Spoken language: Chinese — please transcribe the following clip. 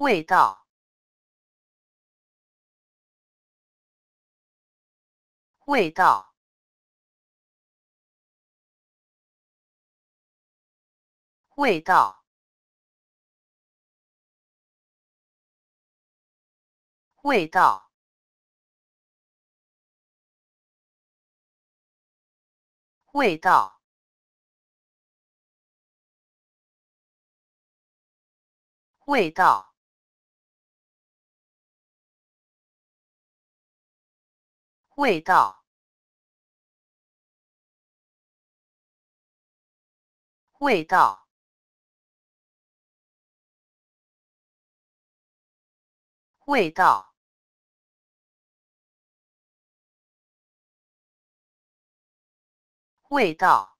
味道，味道，味道，味道，味道，味道。味道，味道，味道，味道。